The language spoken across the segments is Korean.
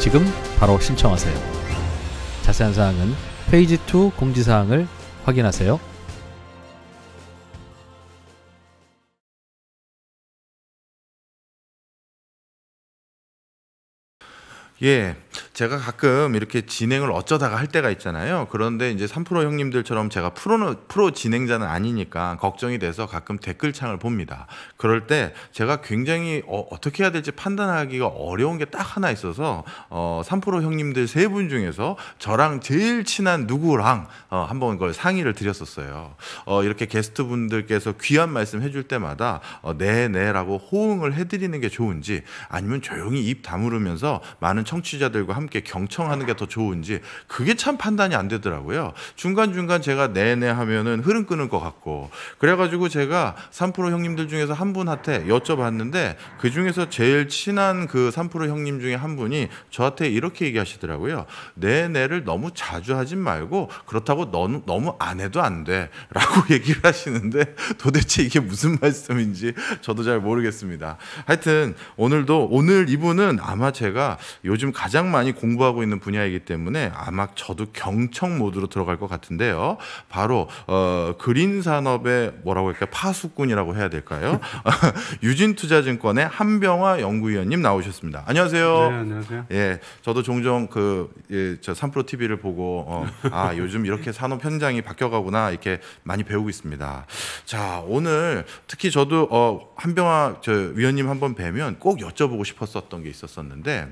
지금 바로 신청하세요. 자세한 사항은 페이지 2 공지사항을 확인하세요. 예, 제가 가끔 이렇게 진행을 어쩌다가 할 때가 있잖아요. 그런데 이제 3프로 형님들처럼 제가 프로는 프로 진행자는 아니니까 걱정이 돼서 가끔 댓글창을 봅니다. 그럴 때 제가 굉장히 어, 떻게 해야 될지 판단하기가 어려운 게 딱 하나 있어서 어, 3프로 형님들 세 분 중에서 저랑 제일 친한 누구랑 어, 한번 그걸 상의를 드렸었어요. 어, 이렇게 게스트 분들께서 귀한 말씀 해줄 때마다 어, 네네라고 호응을 해드리는 게 좋은지 아니면 조용히 입 다물으면서 많은 청취자들과 함께 하나님께 경청하는 게 더 좋은지 그게 참 판단이 안 되더라고요. 중간중간 제가 네네 하면은 흐름 끊을 것 같고 그래가지고 제가 3프로 형님들 중에서 한 분한테 여쭤봤는데 그 중에서 제일 친한 그 3프로 형님 중에 한 분이 저한테 이렇게 얘기하시더라고요. 네네를 너무 자주 하진 말고 그렇다고 너무, 너무 안 해도 안 돼. 라고 얘기를 하시는데 도대체 이게 무슨 말씀인지 저도 잘 모르겠습니다. 하여튼 오늘도 오늘 이분은 아마 제가 요즘 가장 많이 공부하고 있는 분야이기 때문에 아마 저도 경청 모드로 들어갈 것 같은데요. 바로 어, 그린 산업의 뭐라고 할까 파수꾼이라고 해야 될까요? 유진투자증권의 한병화 연구위원님 나오셨습니다. 안녕하세요. 네, 안녕하세요. 예, 저도 종종 그저 예, 3프로 TV를 보고 어, 아 요즘 이렇게 산업 현장이 바뀌어가구나 이렇게 많이 배우고 있습니다. 자, 오늘 특히 저도 어, 한병화 저 위원님 한번 뵈면 꼭 여쭤보고 싶었었던 게 있었었는데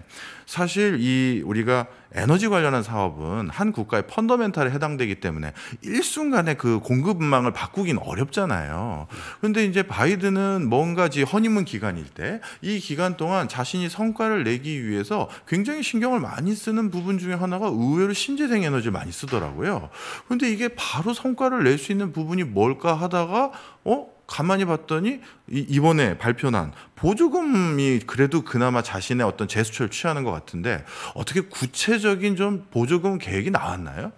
사실 이 우리가 에너지 관련한 사업은 한 국가의 펀더멘탈에 해당되기 때문에 일순간에 그 공급 음망을 바꾸긴 어렵잖아요. 그런데 이제 바이든은 뭔가 지 허니문 기간일 때 이 기간 동안 자신이 성과를 내기 위해서 굉장히 신경을 많이 쓰는 부분 중에 하나가 의외로 신재생 에너지를 많이 쓰더라고요. 그런데 이게 바로 성과를 낼 수 있는 부분이 뭘까 하다가 어? 가만히 봤더니 이번에 발표난 보조금이 그래도 그나마 자신의 어떤 제스처를 취하는 것 같은데 어떻게 구체적인 좀 보조금 계획이 나왔나요?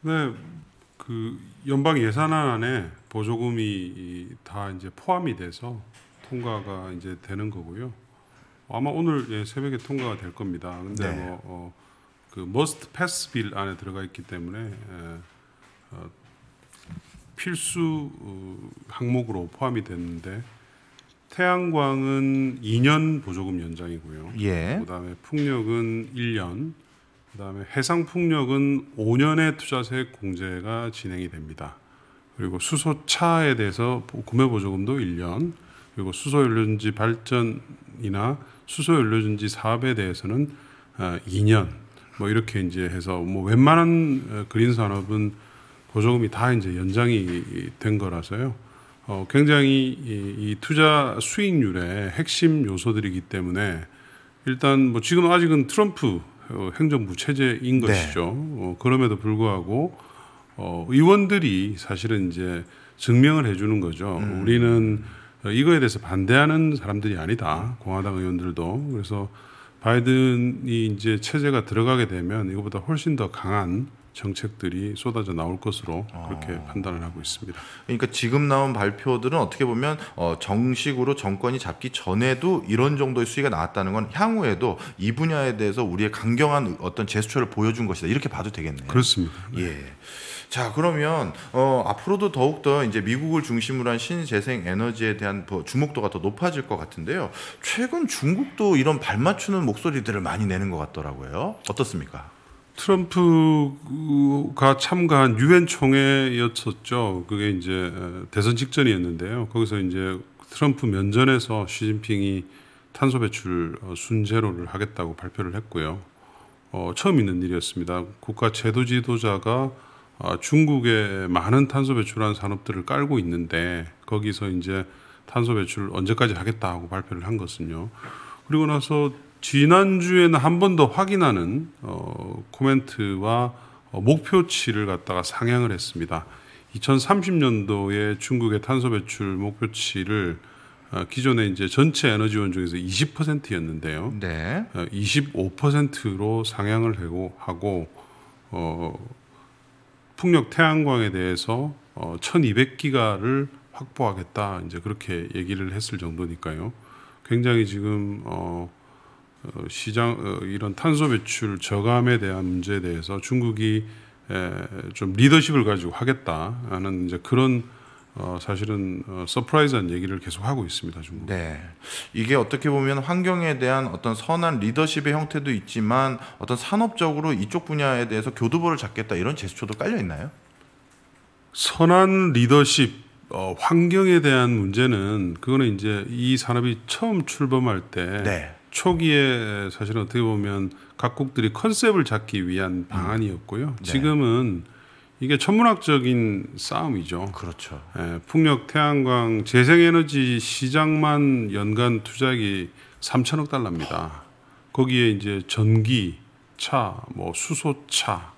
네, 그 연방 예산안에 보조금이 다 이제 포함이 돼서 통과가 이제 되는 거고요. 아마 오늘 예, 새벽에 통과가 될 겁니다. 근데 네. 뭐 어, 그 머스트 패스 빌 안에 들어가 있기 때문에 예, 어, 필수 어, 항목으로 포함이 됐는데 태양광은 2년 보조금 연장이고요. 예. 그다음에 풍력은 1년, 그다음에 해상 풍력은 5년의 투자세 공제가 진행이 됩니다. 그리고 수소차에 대해서 구매 보조금도 1년, 그리고 수소연료전지 발전이나 수소연료전지 사업에 대해서는 2년 어, 뭐 이렇게 이제 해서 뭐 웬만한 어, 그린 산업은 보조금이 다 이제 연장이 된 거라서요. 어, 굉장히 이, 이 투자 수익률의 핵심 요소들이기 때문에 일단 뭐 지금 아직은 트럼프 어, 행정부 체제인 네. 것이죠. 어, 그럼에도 불구하고 어, 의원들이 사실은 이제 증명을 해주는 거죠. 음. 우리는 이거에 대해서 반대하는 사람들이 아니다. 공화당 의원들도 그래서 바이든이 이제 체제가 들어가게 되면 이거보다 훨씬 더 강한 정책들이 쏟아져 나올 것으로 그렇게 아. 판단을 하고 있습니다. 그러니까 지금 나온 발표들은 어떻게 보면 어, 정식으로 정권이 잡기 전에도 이런 정도의 수위가 나왔다는 건 향후에도 이 분야에 대해서 우리의 강경한 어떤 제스처를 보여준 것이다 이렇게 봐도 되겠네요. 그렇습니다. 네. 예. 자 그러면 어, 앞으로도 더욱더 이제 미국을 중심으로 한 신재생 에너지에 대한 주목도가 더 높아질 것 같은데요. 최근 중국도 이런 발맞추는 목소리들을 많이 내는 것 같더라고요. 어떻습니까? 트럼프가 참가한 유엔 총회였었죠. 그게 이제 대선 직전이었는데요. 거기서 이제 트럼프 면전에서 시진핑이 탄소 배출 어, 순제로를 하겠다고 발표를 했고요. 어, 처음 있는 일이었습니다. 국가 제도 지도자가 아, 중국의 많은 탄소 배출하 산업들을 깔고 있는데 거기서 이제 탄소 배출 언제까지 하겠다 하고 발표를 한 것은요. 그리고 나서 지난주에는 한 번 더 확인하는 어, 코멘트와 어, 목표치를 갖다가 상향을 했습니다. 2030년도에 중국의 탄소 배출 목표치를 어, 기존에 이제 전체 에너지원 중에서 20%였는데요. 네. 25%로 어, 상향을 하고 하고 어, 풍력 태양광에 대해서 어, 1,200기가를 확보하겠다 이제 그렇게 얘기를 했을 정도니까요. 굉장히 지금 어, 어, 시장 어, 이런 탄소 배출 저감에 대한 문제에 대해서 중국이 좀 리더십을 가지고 하겠다는 이제 그런 어, 사실은 서프라이즈한 얘기를 계속 하고 있습니다 중국. 네, 이게 어떻게 보면 환경에 대한 어떤 선한 리더십의 형태도 있지만 어떤 산업적으로 이쪽 분야에 대해서 교두보를 잡겠다 이런 제스처도 깔려 있나요? 선한 리더십, 어, 환경에 대한 문제는 그거는 이제 이 산업이 처음 출범할 때. 네. 초기에 사실 어떻게 보면 각국들이 컨셉을 잡기 위한 음. 방안이었고요. 네. 지금은 이게 천문학적인 싸움이죠. 그렇죠. 예, 풍력, 태양광, 재생에너지 시장만 연간 투자액이 3천억 달러입니다. 거기에 이제 전기, 차, 뭐 수소차,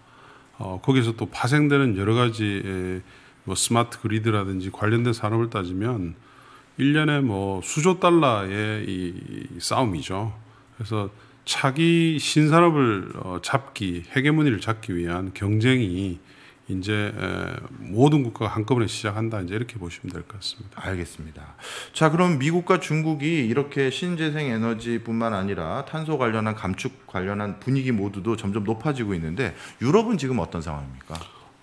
어, 거기서 또 파생되는 여러 가지 뭐 스마트 그리드라든지 관련된 산업을 따지면 1년에 뭐 수조 달러의 이 싸움이죠. 그래서 차기 신산업을 어, 잡기, 해계문의를 잡기 위한 경쟁이 이제 모든 국가가 한꺼번에 시작한다 이제 이렇게 보시면 될 것 같습니다. 알겠습니다. 자 그럼 미국과 중국이 이렇게 신재생 에너지뿐만 아니라 탄소 관련한 감축 관련한 분위기 모두도 점점 높아지고 있는데 유럽은 지금 어떤 상황입니까?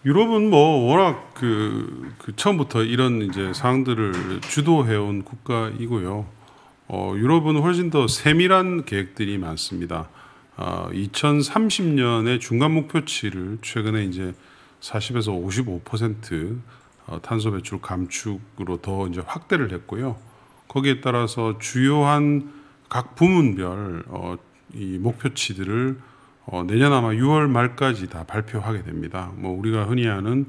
유럽은 뭐 워낙 그, 그 처음부터 이런 이제 사항들을 주도해온 국가이고요. 어, 유럽은 훨씬 더 세밀한 계획들이 많습니다. 어, 아, 2030년의 중간 목표치를 최근에 이제 40에서 55% 어, 탄소 배출 감축으로 더 이제 확대를 했고요. 거기에 따라서 주요한 각 부문별 어, 이 목표치들을 어, 내년 아마 6월 말까지 다 발표하게 됩니다. 뭐 우리가 흔히 아는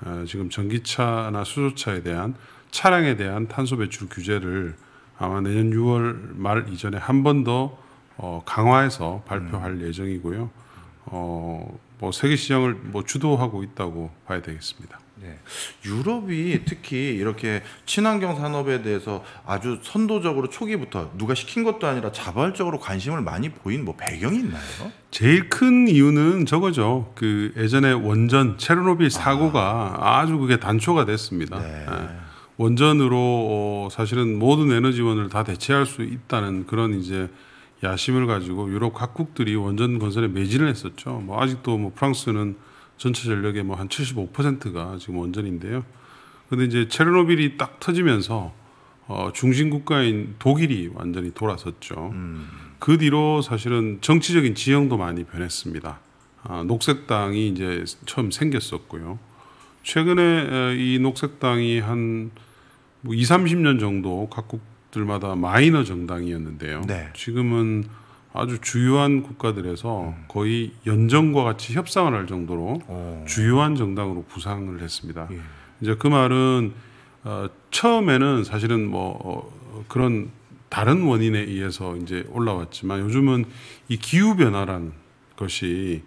어, 지금 전기차나 수소차에 대한 차량에 대한 탄소 배출 규제를 아마 내년 6월 말 이전에 한 번더 어, 강화해서 발표할 음. 예정이고요. 어, 뭐 세계 시장을 뭐 주도하고 있다고 봐야 되겠습니다. 네. 유럽이 특히 이렇게 친환경 산업에 대해서 아주 선도적으로 초기부터 누가 시킨 것도 아니라 자발적으로 관심을 많이 보인 뭐 배경이 있나요? 제일 큰 이유는 저거죠. 그 예전에 원전 체르노빌 아. 사고가 아. 주 그게 단초가 됐습니다. 네. 예. 원전으로 어, 사실은 모든 에너지원을 다 대체할 수 있다는 그런 이제 야심을 가지고 유럽 각국들이 원전 건설에 매진을 했었죠. 뭐 아직도 뭐 프랑스는 전체 전력의 뭐 한 75%가 지금 원전인데요. 근데 이제 체르노빌이 딱 터지면서 어, 중심 국가인 독일이 완전히 돌아섰죠. 음. 그 뒤로 사실은 정치적인 지형도 많이 변했습니다. 아, 녹색당이 이제 처음 생겼었고요. 최근에 이 녹색당이 한 뭐 2, 30년 정도 각국들마다 마이너 정당이었는데요. 네. 지금은 아주 주요한 국가들에서 음. 거의 연정과 같이 협상을 할 정도로 오. 어. 주요한 정당으로 부상을 했습니다. 예. 이제 그 말은 어, 처음에는 사실은 뭐 어, 그런 다른 원인에 의해서 이제 올라왔지만 요즘은 이 기후 변화란 것이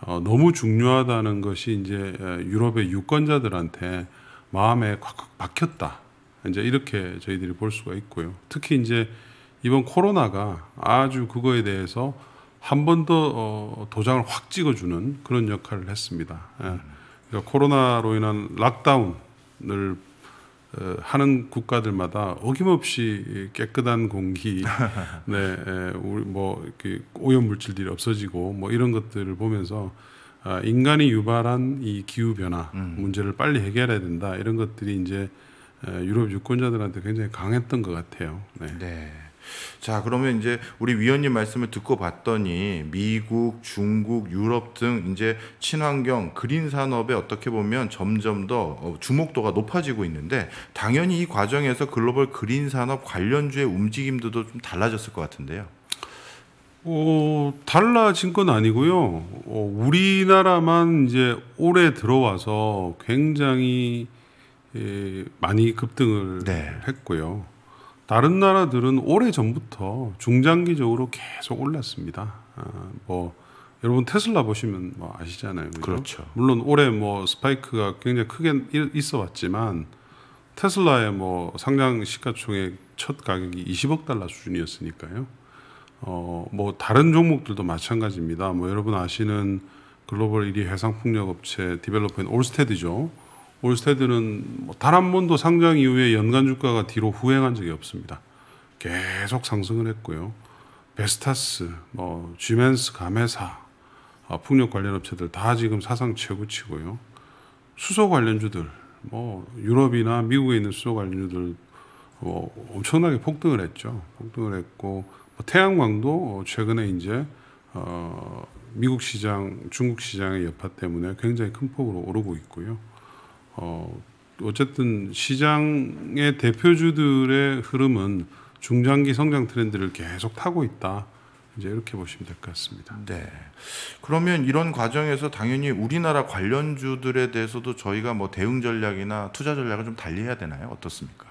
어, 너무 중요하다는 것이 이제 유럽의 유권자들한테 마음에 콱콱 박혔다. 이제 이렇게 저희들이 볼 수가 있고요. 특히 이제 이번 코로나가 아주 그거에 대해서 한 번더 어, 도장을 확 찍어주는 그런 역할을 했습니다. 예. 그러니까 코로나로 인한 락다운을 어, 하는 국가들마다 어김없이 깨끗한 공기, 네, 예, 우리 뭐 오염 물질들이 없어지고 뭐 이런 것들을 보면서 아, 인간이 유발한 이 기후 변화 음. 문제를 빨리 해결해야 된다 이런 것들이 이제 유럽 유권자들한테 굉장히 강했던 것 같아요. 네. 네. 자, 그러면 이제 우리 위원님 말씀을 듣고 봤더니 미국, 중국, 유럽 등 이제 친환경 그린 산업에 어떻게 보면 점점 더 어, 주목도가 높아지고 있는데 당연히 이 과정에서 글로벌 그린 산업 관련주의 움직임들도 좀 달라졌을 것 같은데요. 어, 달라진 건 아니고요. 어, 우리나라만 이제 올해 들어와서 굉장히 예, 많이 급등을 네. 했고요. 다른 나라들은 오래 전부터 중장기적으로 계속 올랐습니다. 어, 뭐 여러분 테슬라 보시면 뭐 아시잖아요. 그죠? 그렇죠. 물론 올해 뭐 스파이크가 굉장히 크게 있어 왔지만 테슬라의 뭐 상장 시가총액 첫 가격이 20억 달러 수준이었으니까요. 어, 뭐 다른 종목들도 마찬가지입니다. 뭐 여러분 아시는 글로벌 1위 해상풍력 업체 디벨로퍼인 올스테드죠. 올스테드는 뭐 단한 번도 상장 이후에 연간 주가가 뒤로 후행한 적이 없습니다. 계속 상승을 했고요. 베스타스, 뭐 쥐맨스, 가메사, 아, 풍력 관련 업체들 다 지금 사상 최고치고요. 수소 관련주들, 뭐 유럽이나 미국에 있는 수소 관련주들 뭐 엄청나게 폭등을 했죠. 폭등을 했고 뭐 태양광도 최근에 이제 어, 미국 시장, 중국 시장의 여파 때문에 굉장히 큰 폭으로 오르고 있고요. 어, 어쨌든 시장의 대표주들의 흐름은 중장기 성장 트렌드를 계속 타고 있다. 이제 이렇게 보시면 될 것 같습니다. 네. 그러면 이런 과정에서 당연히 우리나라 관련주들에 대해서도 저희가 뭐 대응 전략이나 투자 전략을 좀 달리해야 되나요? 어떻습니까?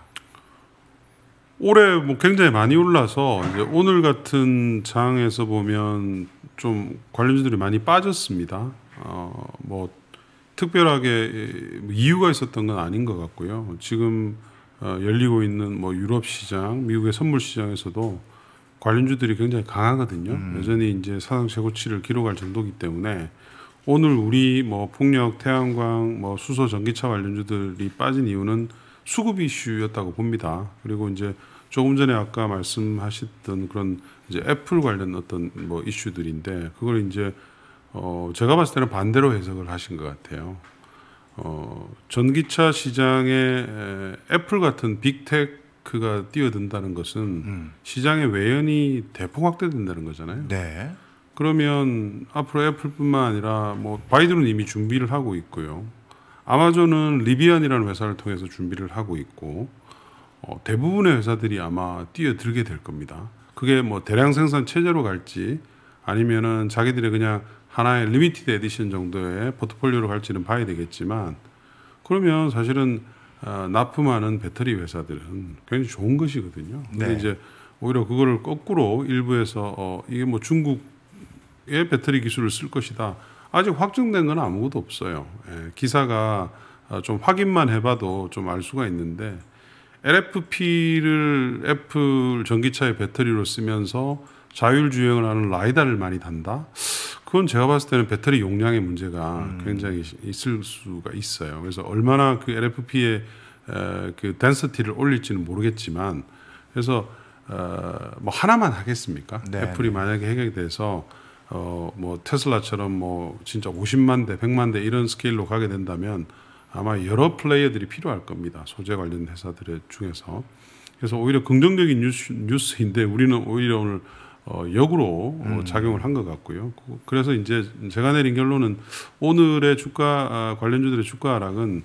올해 뭐 굉장히 많이 올라서 오늘 같은 장에서 보면 좀 관련주들이 많이 빠졌습니다. 어, 뭐 특별하게 예, 뭐 이유가 있었던 건 아닌 것 같고요. 지금 어, 열리고 있는 뭐 유럽 시장, 미국의 선물 시장에서도 관련주들이 굉장히 강하거든요. 음. 여전히 이제 사상 최고치를 기록할 정도기 때문에 오늘 우리 뭐 풍력, 태양광, 뭐 수소, 전기차 관련주들이 빠진 이유는 수급 이슈였다고 봅니다. 그리고 이제 조금 전에 아까 말씀하셨던 그런 이제 애플 관련 어떤 뭐 이슈들인데 그걸 이제 어, 제가 봤을 때는 반대로 해석을 하신 것 같아요. 어, 전기차 시장에 애플 같은 빅테크가 뛰어든다는 것은 음. 시장의 외연이 대폭 확대된다는 거잖아요. 네. 그러면 앞으로 애플뿐만 아니라 뭐 바이든은 이미 준비를 하고 있고요. 아마존은 리비안이라는 회사를 통해서 준비를 하고 있고 어, 대부분의 회사들이 아마 뛰어들게 될 겁니다. 그게 뭐 대량 생산 체제로 갈지 아니면은 자기들의 그냥 하나의 리미티드 에디션 정도의 포트폴리오로 갈지는 봐야 되겠지만 그러면 사실은 어, 납품하는 배터리 회사들은 굉장히 좋은 것이거든요. 근데 네. 이제 오히려 그거를 거꾸로 일부에서 어, 이게 뭐 중국의 배터리 기술을 쓸 것이다. 아직 확정된 건 아무것도 없어요. 예, 기사가 어, 좀 확인만 해봐도 좀 알 수가 있는데 LFP를 애플 전기차의 배터리로 쓰면서 자율주행을 하는 라이다를 많이 단다. 그건 제가 봤을 때는 배터리 용량의 문제가 음. 굉장히 있을 수가 있어요. 그래서 얼마나 그 LFP의 그 덴서티를 올릴지는 모르겠지만 그래서 어, 뭐 하나만 하겠습니까? 네, 애플이 네. 만약에 해결 돼서 어, 뭐 테슬라처럼 뭐 진짜 50만 대, 100만 대 이런 스케일로 가게 된다면 아마 여러 플레이어들이 필요할 겁니다. 소재 관련 회사들 중에서. 그래서 오히려 긍정적인 뉴스, 뉴스인데 우리는 오히려 오늘 어, 역으로 어, 음. 어, 작용을 한 것 같고요. 그, 그래서 이제 제가 내린 결론은 오늘의 주가 아, 관련주들의 주가 하락은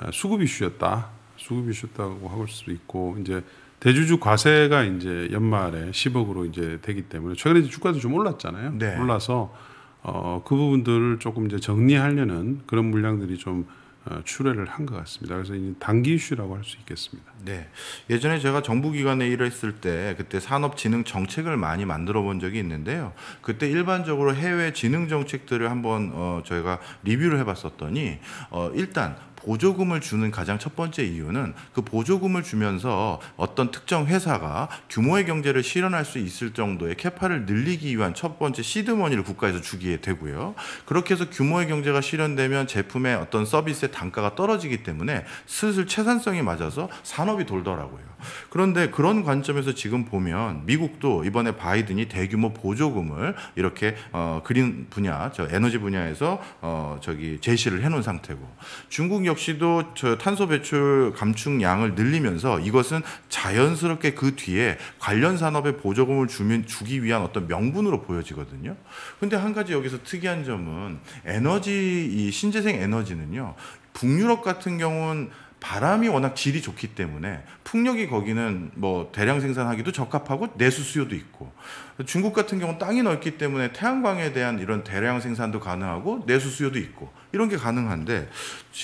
아, 수급 이슈였다. 수급 이슈였다고 할수도 있고 이제 대주주 과세가 이제 연말에 10억으로 이제 되기 때문에 최근에 주가도 좀 올랐잖아요. 네. 올라서 어, 그 부분들을 조금 이제 정리하려는 그런 물량들이 좀 어, 출애를 한 것 같습니다. 그래서 이제 단기 이슈라고 할 수 있겠습니다. 네, 예전에 제가 정부기관에 일했을 때 그때 산업진흥 정책을 많이 만들어 본 적이 있는데요. 그때 일반적으로 해외 진흥 정책들을 한번 어, 저희가 리뷰를 해봤었더니 어, 일단 보조금을 주는 가장 첫 번째 이유는 그 보조금을 주면서 어떤 특정 회사가 규모의 경제를 실현할 수 있을 정도의 캐파를 늘리기 위한 첫 번째 시드머니를 국가에서 주기에 되고요. 그렇게 해서 규모의 경제가 실현되면 제품의 어떤 서비스의 단가가 떨어지기 때문에 슬슬 채산성이 맞아서 산업이 돌더라고요. 그런데 그런 관점에서 지금 보면 미국도 이번에 바이든이 대규모 보조금을 이렇게 어, 그린 분야, 저 에너지 분야에서 어, 저기 제시를 해놓은 상태고 중국 역 역시도 탄소 배출 감축양을 늘리면서 이것은 자연스럽게 그 뒤에 관련 산업에 보조금을 주면 주기 위한 어떤 명분으로 보여지거든요. 근데 한 가지 여기서 특이한 점은 에너지 이 신재생 에너지는요. 북유럽 같은 경우는 바람이 워낙 질이 좋기 때문에 풍력이 거기는 뭐 대량 생산하기도 적합하고 내수 수요도 있고 중국 같은 경우는 땅이 넓기 때문에 태양광에 대한 이런 대량 생산도 가능하고 내수 수요도 있고 이런 게 가능한데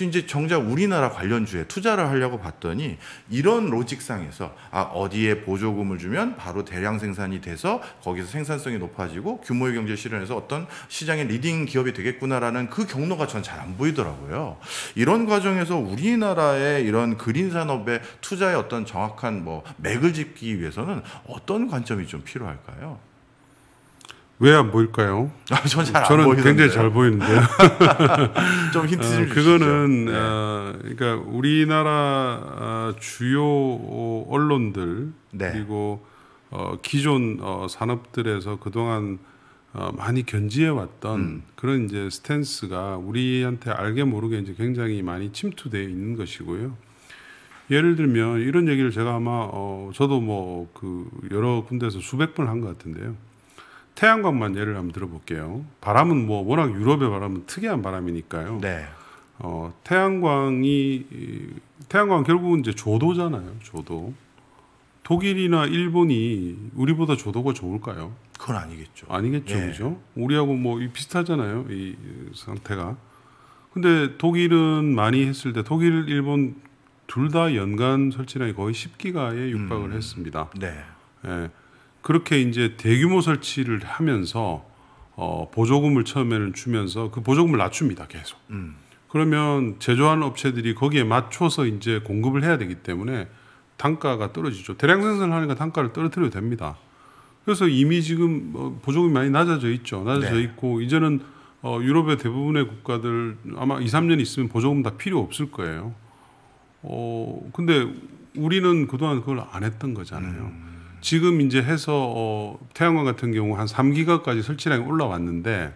이제 정작 우리나라 관련주에 투자를 하려고 봤더니 이런 로직상에서 아 어디에 보조금을 주면 바로 대량 생산이 돼서 거기서 생산성이 높아지고 규모의 경제 실현에서 어떤 시장의 리딩 기업이 되겠구나라는 그 경로가 전 잘 안 보이더라고요. 이런 과정에서 우리나라의 이런 그린 산업의 투자의 어떤 정확한 뭐 맥을 짚기 위해서는 어떤 관점이 좀 필요할까요? 왜안 보일까요? 아, 잘 저는 보 굉장히 잘 보이는데. 좀 힌트 좀 어, 그거는 아, 네. 어, 그러니까 우리나라 아, 주요 언론들 네. 그리고 어, 기존 어, 산업들에서 그동안 어, 많이 견지해왔던 음. 그런 이제 스탠스가 우리한테 알게 모르게 이제 굉장히 많이 침투되어 있는 것이고요. 예를 들면 이런 얘기를 제가 아마 어, 저도 뭐그 여러 군데에서 수백 번 한 것 같은데요. 태양광만 예를 한번 들어볼게요. 바람은 뭐 워낙 유럽의 바람은 특이한 바람이니까요. 네. 어, 태양광이 태양광 결국은 이제 조도잖아요. 조도. 독일이나 일본이 우리보다 조도가 좋을까요? 그건 아니겠죠. 아니겠죠, 예. 그죠? 우리하고 뭐 비슷하잖아요, 이 상태가. 근데 독일은 많이 했을 때 독일, 일본 둘 다 연간 설치량이 거의 10기가에 육박을 음. 했습니다. 네. 예. 그렇게 이제 대규모 설치를 하면서 어, 보조금을 처음에는 주면서 그 보조금을 낮춥니다 계속. 음. 그러면 제조하는 업체들이 거기에 맞춰서 이제 공급을 해야 되기 때문에 단가가 떨어지죠. 대량 생산을 하니까 단가를 떨어뜨려도 됩니다. 그래서 이미 지금 뭐 보조금이 많이 낮아져 있죠. 낮아져 네. 있고 이제는 어, 유럽의 대부분의 국가들 아마 2, 3년 있으면 보조금 다 필요 없을 거예요. 어, 근데 우리는 그동안 그걸 안 했던 거잖아요. 음. 지금 이제 해서 어, 태양광 같은 경우 한 3기가까지 설치량이 올라왔는데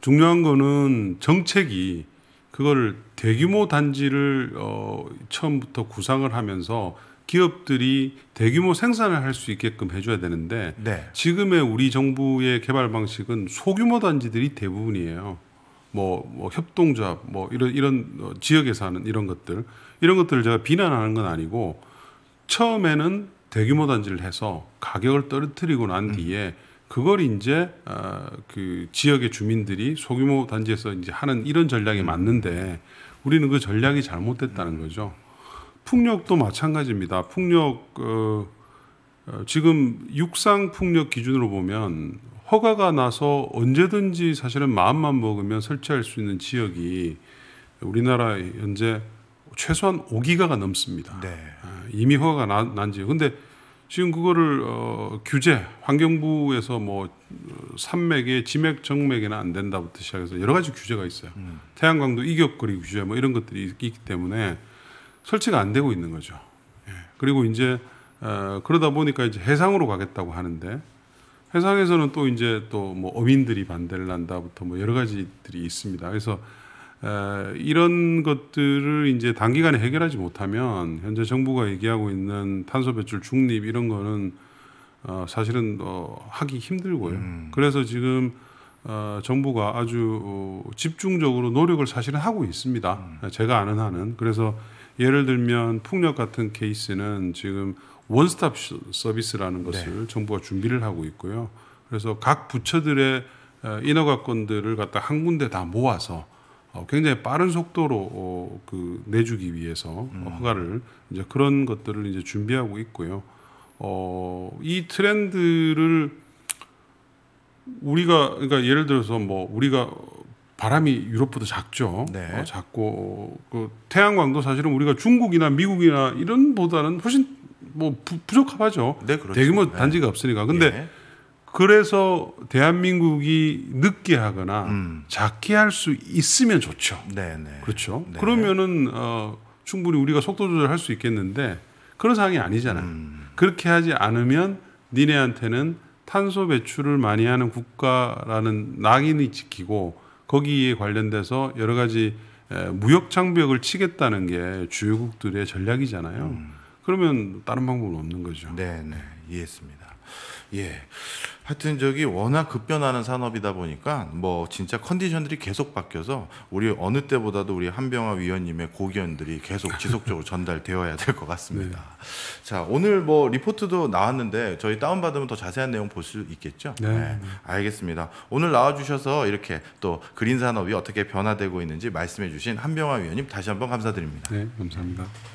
중요한 거는 정책이 그걸 대규모 단지를 어, 처음부터 구상을 하면서 기업들이 대규모 생산을 할 수 있게끔 해줘야 되는데 네. 지금의 우리 정부의 개발 방식은 소규모 단지들이 대부분이에요. 뭐, 뭐 협동조합, 뭐 이런 이런 어, 지역에서 하는 이런 것들 이런 것들을 제가 비난하는 건 아니고 처음에는 대규모 단지를 해서 가격을 떨어뜨리고 난 음. 뒤에 그걸 이제 어, 그 지역의 주민들이 소규모 단지에서 이제 하는 이런 전략이 음. 맞는데 우리는 그 전략이 잘못됐다는 음. 거죠. 풍력도 마찬가지입니다. 풍력 어, 어, 지금 육상 풍력 기준으로 보면 허가가 나서 언제든지 사실은 마음만 먹으면 설치할 수 있는 지역이 우리나라 현재 최소한 5기가가 넘습니다. 네. 아, 이미 허가가 난, 지 근데 지금 그거를 어, 규제 환경부에서 뭐 어, 산맥에 지맥 정맥에는 안 된다부터 시작해서 여러 가지 규제가 있어요. 음. 태양광도 이격거리 규제 뭐 이런 것들이 있기 때문에 설치가 안 되고 있는 거죠. 예. 그리고 이제 어, 그러다 보니까 이제 해상으로 가겠다고 하는데 해상에서는 또 이제 또 뭐 어민들이 반대를 한다부터 뭐 여러 가지들이 있습니다. 그래서 이런 것들을 이제 단기간에 해결하지 못하면 현재 정부가 얘기하고 있는 탄소 배출 중립 이런 거는 어, 사실은 어, 하기 힘들고요. 음. 그래서 지금 어, 정부가 아주 어, 집중적으로 노력을 사실은 하고 있습니다. 음. 제가 아는 한은 그래서 예를 들면 풍력 같은 케이스는 지금 원스톱 서비스라는 네. 것을 네. 정부가 준비를 하고 있고요. 그래서 각 부처들의 어, 인허가권들을 갖다 한 군데 다 모아서 어, 굉장히 빠른 속도로 어, 그 내주기 위해서 어, 음. 허가를 이제 그런 것들을 이제 준비하고 있고요. 어, 이 트렌드를 우리가 그러니까 예를 들어서 뭐 우리가 바람이 유럽보다 작죠. 어, 네. 어, 작고 그 태양광도 사실은 우리가 중국이나 미국이나 이런 보다는 훨씬 뭐 부, 부 족하죠 네, 그렇죠. 대규모 네. 단지가 없으니까. 근데 예. 그래서 대한민국이 늦게 하거나 음. 작게 할 수 있으면 좋죠. 네네. 네. 그렇죠. 네네. 그러면은 어, 충분히 우리가 속도 조절할 수 있겠는데 그런 상황이 아니잖아요. 음. 그렇게 하지 않으면 니네한테는 탄소 배출을 많이 하는 국가라는 낙인이 찍히고 거기에 관련돼서 여러 가지 무역 장벽을 치겠다는 게 주요국들의 전략이잖아요. 음. 그러면 다른 방법은 없는 거죠. 네, 네, 이해했습니다. 예. 하여튼 저기 워낙 급변하는 산업이다 보니까 뭐 진짜 컨디션들이 계속 바뀌어서 우리 어느 때보다도 우리 한병화 위원님의 고견들이 계속 지속적으로 전달되어야 될 것 같습니다. 네. 자 오늘 뭐 리포트도 나왔는데 저희 다운 받으면 더 자세한 내용 볼 수 있겠죠? 네. 네. 알겠습니다. 오늘 나와주셔서 이렇게 또 그린 산업이 어떻게 변화되고 있는지 말씀해주신 한병화 위원님 다시 한번 감사드립니다. 네, 감사합니다.